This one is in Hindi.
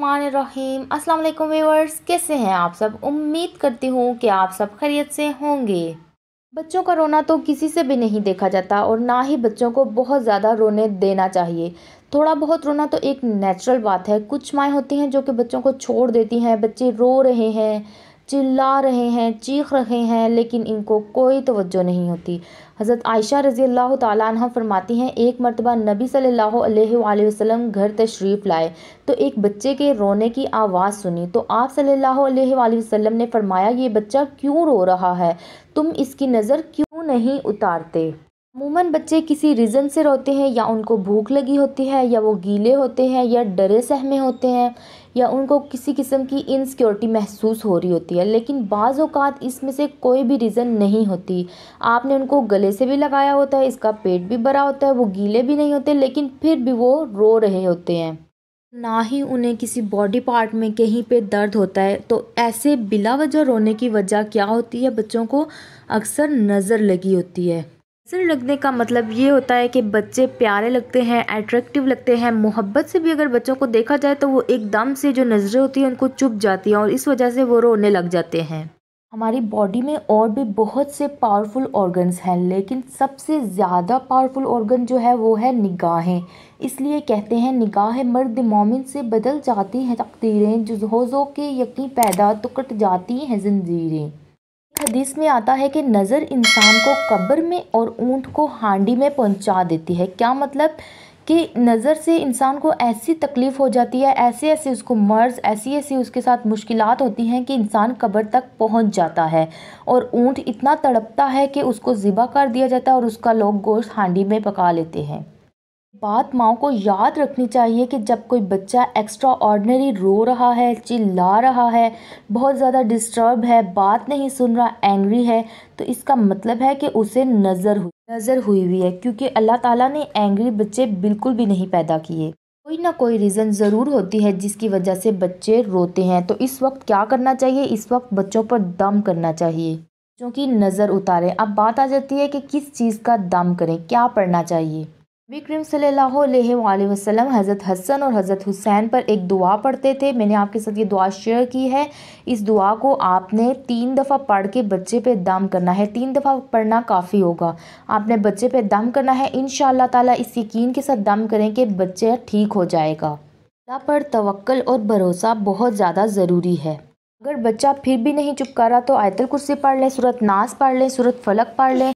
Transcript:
अस्सलाम वालेकुम व्यूअर्स कैसे हैं आप सब उम्मीद करती हूँ कि आप सब खैरियत से होंगे बच्चों का रोना तो किसी से भी नहीं देखा जाता और ना ही बच्चों को बहुत ज़्यादा रोने देना चाहिए थोड़ा बहुत रोना तो एक नेचुरल बात है कुछ माएँ होती हैं जो कि बच्चों को छोड़ देती हैं बच्चे रो रहे हैं चिल्ला रहे हैं चीख रहे हैं लेकिन इनको कोई तवज्जो नहीं होती हज़रत आयशा रज़ी अल्लाह तह फरमाती हैं एक मरतबा नबी सल्लल्लाहु अलैहि वसल्लम घर तशरीफ़ लाए तो एक बच्चे के रोने की आवाज़ सुनी तो आप सल्लल्लाहु अलैहि वसल्लम ने फरमाया ये बच्चा क्यों रो रहा है तुम इसकी नज़र क्यों नहीं उतारते अमूमन बच्चे किसी रीज़न से रोते हैं या उनको भूख लगी होती है या वो गीले होते हैं या डरे सहमे होते हैं या उनको किसी किस्म की इनसिक्योरिटी महसूस हो रही होती है लेकिन बाजात इसमें से कोई भी रीज़न नहीं होती आपने उनको गले से भी लगाया होता है इसका पेट भी भरा होता है वो गीले भी नहीं होते लेकिन फिर भी वो रो रहे होते हैं ना ही उन्हें किसी बॉडी पार्ट में कहीं पे दर्द होता है तो ऐसे बिला वजह रोने की वजह क्या होती है बच्चों को अक्सर नज़र लगी होती है नज़र लगने का मतलब ये होता है कि बच्चे प्यारे लगते हैं एट्रैक्टिव लगते हैं मोहब्बत से भी अगर बच्चों को देखा जाए तो वो एकदम से जो नज़रें होती हैं उनको चुप जाती हैं और इस वजह से वो रोने लग जाते हैं हमारी बॉडी में और भी बहुत से पावरफुल ऑर्गन्स हैं लेकिन सबसे ज़्यादा पावरफुल ऑर्गन जो है वो है निगाहें इसलिए कहते हैं निगाहें मर्द मोमिन से बदल जाती हैं तकदीरें जोज़ों के यकीन पैदा तो कट जाती हैं जंजीरें हदीस में आता है कि नज़र इंसान को कब्र में और ऊँट को हांडी में पहुंचा देती है क्या मतलब कि नज़र से इंसान को ऐसी तकलीफ़ हो जाती है ऐसे ऐसे उसको मर्ज़ ऐसी ऐसी उसके साथ मुश्किल होती हैं कि इंसान कब्र तक पहुंच जाता है और ऊँट इतना तड़पता है कि उसको ज़िबा कर दिया जाता है और उसका लोग गोश्त हांडी में पका लेते हैं बात माओ को याद रखनी चाहिए कि जब कोई बच्चा एक्स्ट्रा ऑर्डनरी रो रहा है चिल्ला रहा है बहुत ज़्यादा डिस्टर्ब है बात नहीं सुन रहा एंग्री है तो इसका मतलब है कि उसे नज़र हुई नज़र हुई हुई है क्योंकि अल्लाह ताला ने एंग्री बच्चे बिल्कुल भी नहीं पैदा किए कोई ना कोई रीज़न ज़रूर होती है जिसकी वजह से बच्चे रोते हैं तो इस वक्त क्या करना चाहिए इस वक्त बच्चों पर दम करना चाहिए बच्चों की नज़र उतारें अब बात आ जाती है कि किस चीज़ का दम करें क्या पढ़ना चाहिए विक्रम करीम वसल्लम हज़रत हसन और हज़रत हुसैन पर एक दुआ पढ़ते थे मैंने आपके साथ ये दुआ शेयर की है इस दुआ को आपने तीन दफ़ा पढ़ के बच्चे पे दम करना है तीन दफ़ा पढ़ना काफ़ी होगा आपने बच्चे पे दम करना है इन ताला इस यकीन के साथ दम करें कि बच्चे ठीक हो जाएगा अल्लाह पर तवक्ल और भरोसा बहुत ज़्यादा ज़रूरी है अगर बच्चा फिर भी नहीं चुप कर रहा तो आयतल कुर्सी पढ़ लें सूरत नाश पढ़ लें सूरत फलक पढ़ लें